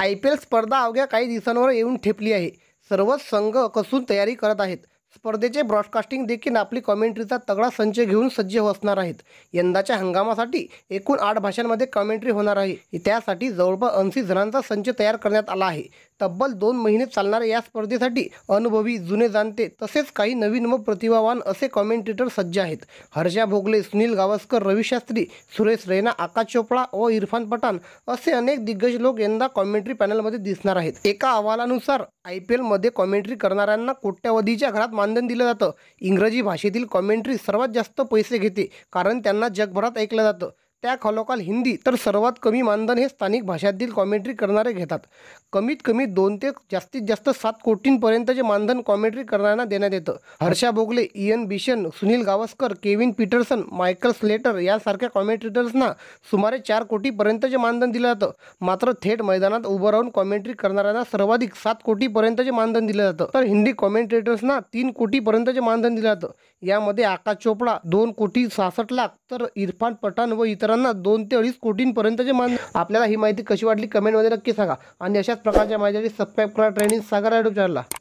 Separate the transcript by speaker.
Speaker 1: I P L स्पर्धा अवघ्या काही दिवसांवर येऊन ठेपली आहे सर्वच संघ कसून तयारी करत आहेत स्पर्धेचे ब्रॉडकास्टिंग देखील आपली कॉमेंट्रीचा तगडा संच घेऊन सज्ज असणार आहेत यंदाच्या हंगामासाठी एकूण आठ भाषांमध्ये कॉमेंट्री होणार आहे त्यासाठी जवळपास ऐंशी जणांचा संच तयार करण्यात आला आहे तब्बल दोन महिने चालणाऱ्या या स्पर्धेसाठी अनुभवी जुने जाणते तसेच काही नवीन व प्रतिभावान असे कॉमेंटेटर सज्ज आहेत हर्षा भोगले सुनील गावस्कर रवी शास्त्री सुरेश रैना आकाश चोपडा व इरफान पठाण असे अनेक दिग्गज लोक यंदा कॉमेंट्री पॅनलमध्ये दिसणार आहेत एका अहवालानुसार आय पी एलमध्ये कॉमेंट्री करणाऱ्यांना कोट्यवधीच्या घरात मानधन दिलं जातं इंग्रजी भाषेतील कॉमेंट्री सर्वात जास्त पैसे घेते कारण त्यांना जगभरात ऐकलं जातं त्या खालोखाल हिंदी तर सर्वात कमी मानधन हे स्थानिक भाषांतील कॉमेंट्री करणारे घेतात कमीत कमी दोन ते जास्तीत जास्त सात कोटींपर्यंतचे मानधन कॉमेंट्री करणाऱ्यांना देण्यात येतं Harsha Bhogle Ian Bishop Sunil Gavaskar Kevin Pietersen Michael Slater यासारख्या कॉमेंट्रेटर्सना सुमारे चार कोटीपर्यंतचे मानधन दिलं जातं मात्र थेट मैदानात उभं राहून कॉमेंट्री करणाऱ्यांना सर्वाधिक सात कोटीपर्यंतचे मानधन दिलं जातं तर हिंदी कॉमेंट्रेटर्सना तीन कोटीपर्यंतचे मानधन दिलं जातं यामध्ये आकाश चोपडा दोन कोटी सहासष्ट लाख तर इरफान पठाण व इतर शेतकऱ्यांना दोन ते अडीच कोटींपर्यंतचे मान आपल्याला ही माहिती कशी वाटली कमेंटमध्ये नक्की सांगा आणि अशाच प्रकारच्या माहितीसाठी सबस्क्राईब करा ट्रेनिंग सागर यूट्यूब चॅनलला